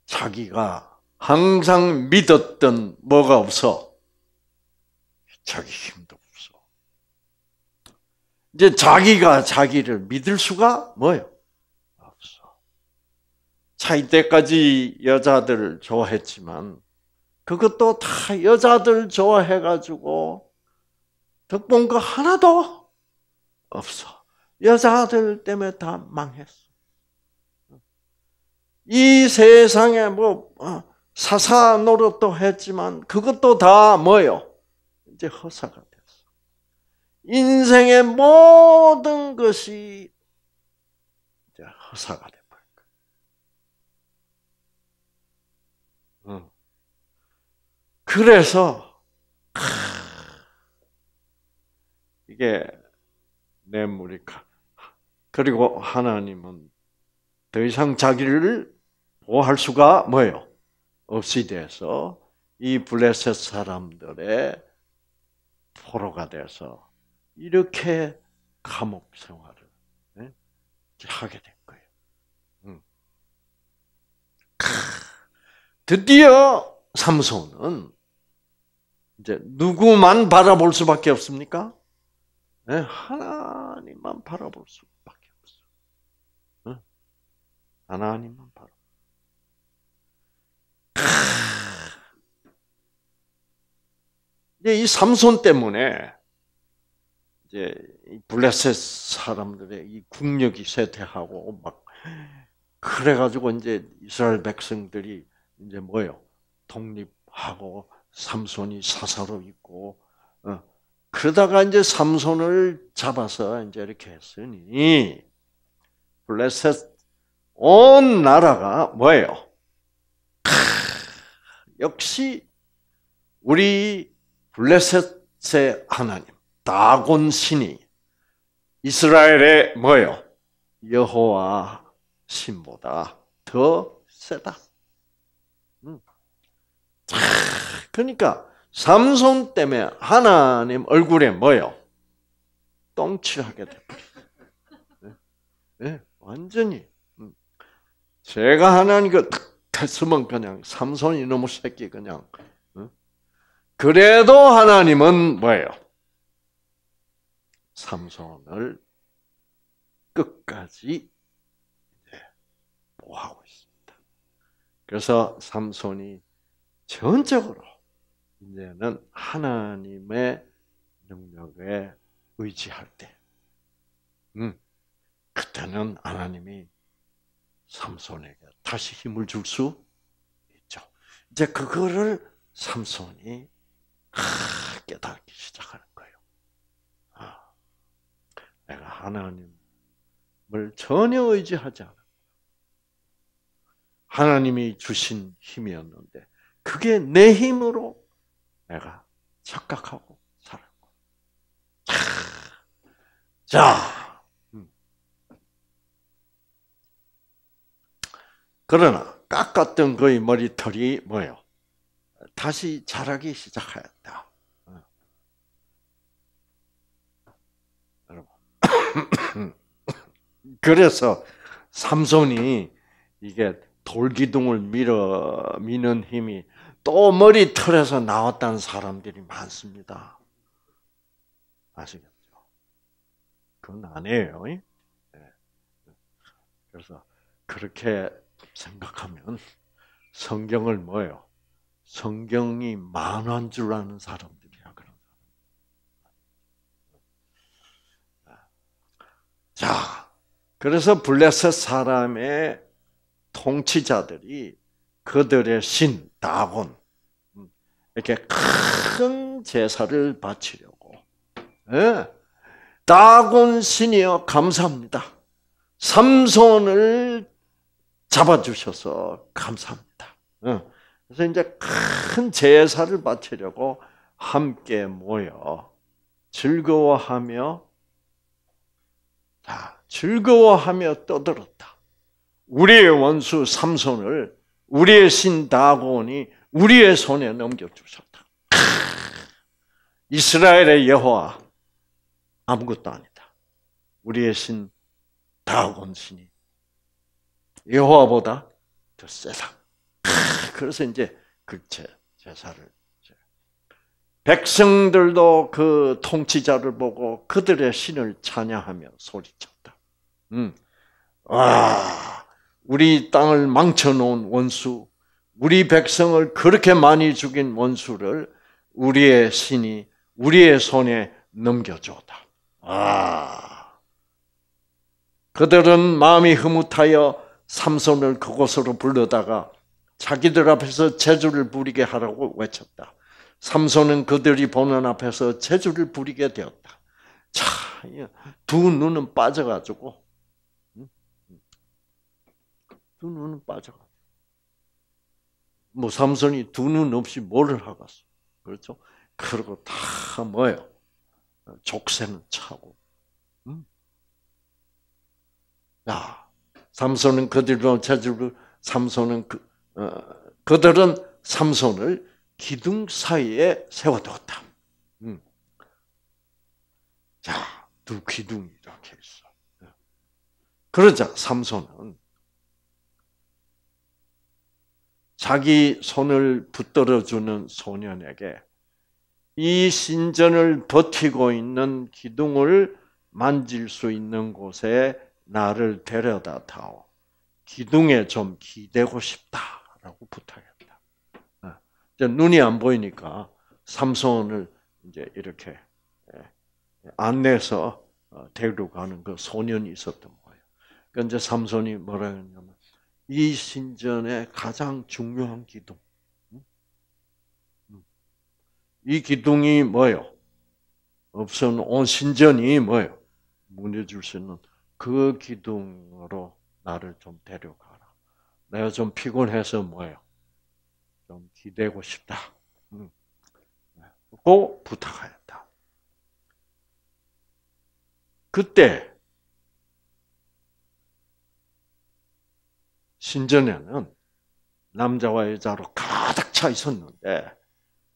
자기가 항상 믿었던 뭐가 없어? 자기 힘 이제 자기가 자기를 믿을 수가 뭐예요? 없어. 자, 이때까지 여자들 좋아했지만 그것도 다 여자들 좋아해가지고 덕본 거 하나도 없어. 여자들 때문에 다 망했어. 이 세상에 뭐 어, 사사 노릇도 했지만 그것도 다 뭐요? 이제 허사가 인생의 모든 것이 허사가 되버린거 그래서 이게 뇌물이 그리고 하나님은 더 이상 자기를 보호할 수가 뭐예요? 없이 돼서 이 블레셋 사람들의 포로가 돼서 이렇게 감옥 생활을 예? 하게 된 거예요. 음. 드디어 삼손은 이제 누구만 바라볼 수밖에 없습니까? 예, 하나님만 바라볼 수밖에 없어. 예? 하나님만 바라. 이 삼손 때문에 이제 블레셋 사람들의 이 국력이 쇠퇴하고 막 그래가지고 이제 이스라엘 백성들이 이제 뭐요 예 독립하고 삼손이 사사로 있고 어. 그러다가 이제 삼손을 잡아서 이제 이렇게 했으니 블레셋 온 나라가 뭐예요? 크, 역시 우리 블레셋의 하나님 다곤 신이 이스라엘의 뭐요? 여호와 신보다 더 세다. 음. 그러니까 삼손 때문에 하나님 얼굴에 뭐요? 똥칠하게 돼. 네? 네, 완전히. 음. 제가 하나님께 했으면 그 그냥 삼손 이놈의 새끼 그냥. 어? 그래도 하나님은 뭐예요? 삼손을 끝까지 보호하고 있습니다. 그래서 삼손이 전적으로 이제는 하나님의 능력에 의지할 때, 음, 그때는 하나님이 삼손에게 다시 힘을 줄 수 있죠. 이제 그거를 삼손이 아, 깨닫기 시작하는 내가 하나님을 전혀 의지하지 않았고 하나님이 주신 힘이었는데 그게 내 힘으로 내가 착각하고 살았고. 자, 음. 그러나 깎았던 그의 머리털이 뭐요? 다시 자라기 시작하였다. 그래서 삼손이 이게 돌기둥을 밀어 미는 힘이 또 머리털에서 나왔다는 사람들이 많습니다. 아시겠죠? 그건 아니에요. 예. 그래서 그렇게 생각하면 성경을 뭐예요? 성경이 만화줄 아는 사람들이야 그런 사람. 자, 그래서 블레셋 사람의 통치자들이 그들의 신 다곤 음, 이렇게 큰 제사를 바치려고 네. 다곤 신이여 감사합니다. 삼손을 잡아주셔서 감사합니다. 예. 그래서 이제 큰 제사를 바치려고 함께 모여 즐거워하며 자 즐거워하며 떠들었다. 우리의 원수 삼손을 우리의 신 다곤이 우리의 손에 넘겨주셨다. 이스라엘의 여호와 아무것도 아니다. 우리의 신 다곤 신이 여호와보다 더 세다. 그래서 이제 글체 제사를 백성들도 그 통치자를 보고 그들의 신을 찬양하며 소리쳤다. 음. 아, 우리 땅을 망쳐놓은 원수, 우리 백성을 그렇게 많이 죽인 원수를 우리의 신이 우리의 손에 넘겨줬다. 아, 그들은 마음이 흐뭇하여 삼손을 그곳으로 불러다가 자기들 앞에서 재주를 부리게 하라고 외쳤다. 삼손은 그들이 보는 앞에서 재주를 부리게 되었다. 차, 두 눈은 빠져가지고 두 눈은 빠져가. 뭐 삼손이 두 눈 없이 뭐를 하겠어? 그렇죠? 그리고 다 뭐예요? 족쇄는 차고. 음. 삼손은 그들로 체질로 삼손은 그 어, 그들은 삼손을 기둥 사이에 세워두었다. 음. 자, 두 기둥이 이렇게 있어. 그러자 삼손은 자기 손을 붙들어주는 소년에게 이 신전을 버티고 있는 기둥을 만질 수 있는 곳에 나를 데려다 타오. 기둥에 좀 기대고 싶다라고 부탁했다. 아, 이제 눈이 안 보이니까 삼손을 이제 이렇게 예, 안내서 어, 데리고 가는 그 소년이 있었던 거예요. 그 이제 삼손이 뭐라 했냐면 이 신전의 가장 중요한 기둥. 이 기둥이 뭐요 없은 온 신전이 뭐요 무너질 수 있는 그 기둥으로 나를 좀 데려가라. 내가 좀 피곤해서 뭐요좀 기대고 싶다. 음. 고 부탁하였다. 그때 신전에는 남자와 여자로 가득 차 있었는데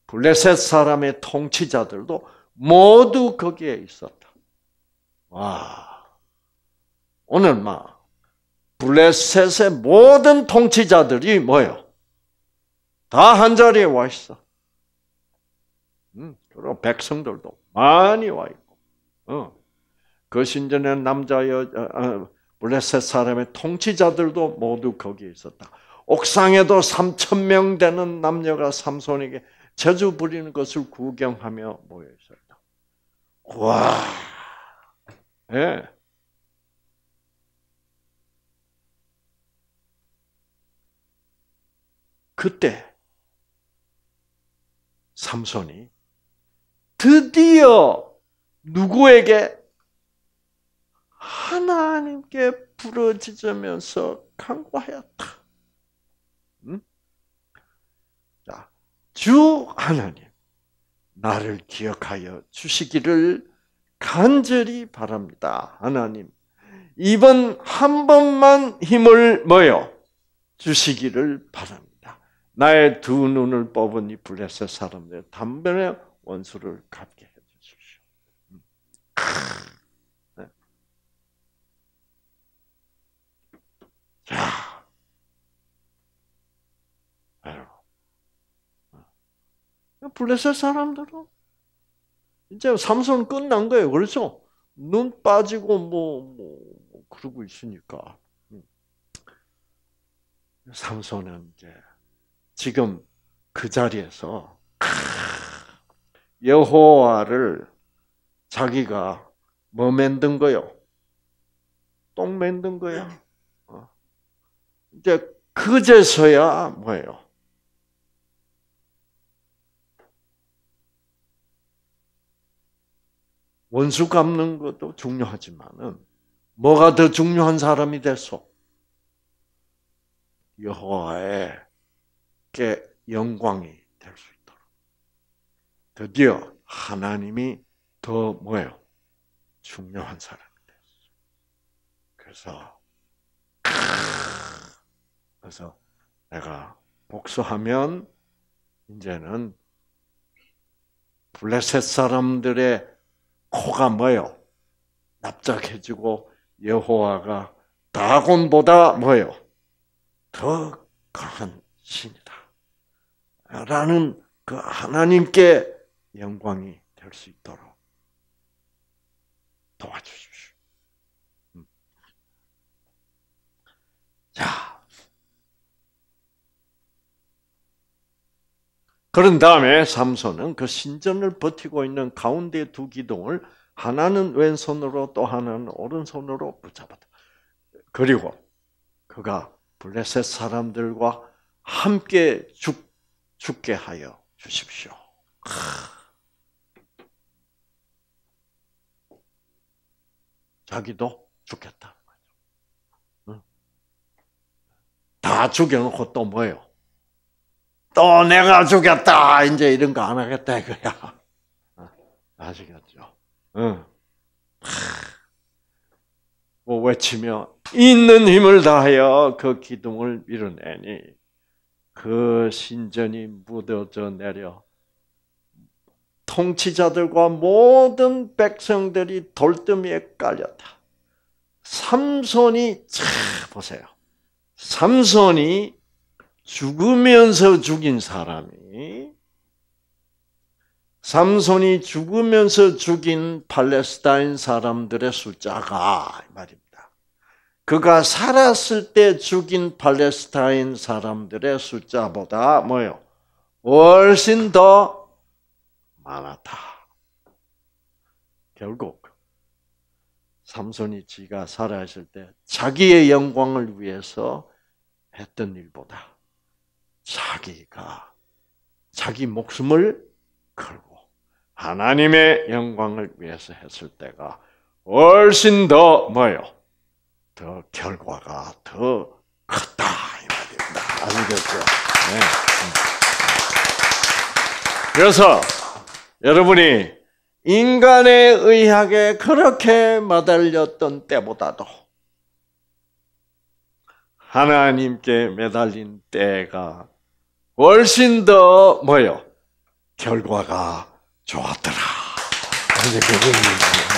블레셋 사람의 통치자들도 모두 거기에 있었다. 와, 오늘 막 블레셋의 모든 통치자들이 뭐요? 다 한 자리에 와 있어. 음, 그리고 백성들도 많이 와 있고, 어. 그 신전에 남자 여자 어, 어 블레셋 사람의 통치자들도 모두 거기에 있었다. 옥상에도 3천 명 되는 남녀가 삼손에게 저주 부리는 것을 구경하며 모여 있었다. 와, 예. 네. 그때 삼손이 드디어 누구에게 하나님께 부러지면서 간구하였다. 자, 주 하나님, 나를 기억하여 주시기를 간절히 바랍니다. 하나님, 이번 한 번만 힘을 모여 주시기를 바랍니다. 나의 두 눈을 뽑은 이 블레셋 사람들 담배의 원수를 갚게 해주십시오. 크. 자, 여러분. 어. 블레셋 사람들은 이제 삼손 끝난 거예요. 그렇죠? 눈 빠지고 뭐, 뭐, 뭐 그러고 있으니까. 음. 삼손은 이제 지금 그 자리에서 여호와를 자기가 뭐 만든 거요? 똥 만든 거요? 이제 그제서야 뭐예요? 원수 갚는 것도 중요하지만은 뭐가 더 중요한 사람이 됐어? 여호와에 영광이 될 수 있도록 드디어 하나님이 더 뭐예요? 중요한 사람이 됐어. 그래서 그래서 내가 복수하면 이제는 블레셋 사람들의 코가 뭐요? 납작해지고 여호와가 다곤보다 뭐요? 더 강한 신이다. 라는 그 하나님께 영광이 될 수 있도록 도와주십시오. 음. 자. 그런 다음에 삼손은 그 신전을 버티고 있는 가운데 두 기둥을 하나는 왼손으로 또 하나는 오른손으로 붙잡았다. 그리고 그가 블레셋 사람들과 함께 죽, 죽게 하여 주십시오. 자기도 죽겠다는 거죠. 다 죽여놓고 또 뭐예요? 또 내가 죽였다. 이제 이런 거 안 하겠다 이거야. 아, 아시겠죠? 응. 뭐 외치며 있는 힘을 다하여 그 기둥을 밀어내니 그 신전이 무뎌져 내려 통치자들과 모든 백성들이 돌더에 깔렸다. 삼손이 차 보세요. 삼손이 죽으면서 죽인 사람이 삼손이 죽으면서 죽인 팔레스타인 사람들의 숫자가 말입니다. 그가 살았을 때 죽인 팔레스타인 사람들의 숫자보다 뭐요? 훨씬 더 많았다. 결국 삼손이 지가 살아있을 때 자기의 영광을 위해서 했던 일보다 자기가 자기 목숨을 걸고 하나님의 영광을 위해서 했을 때가 훨씬 더 뭐요? 더 결과가 더 컸다 이 말입니다. 아시겠죠? 네. 그래서 여러분이 인간에 의하게 그렇게 매달렸던 때보다도 하나님께 매달린 때가 훨씬 더뭐요 결과가 좋았더라. 아,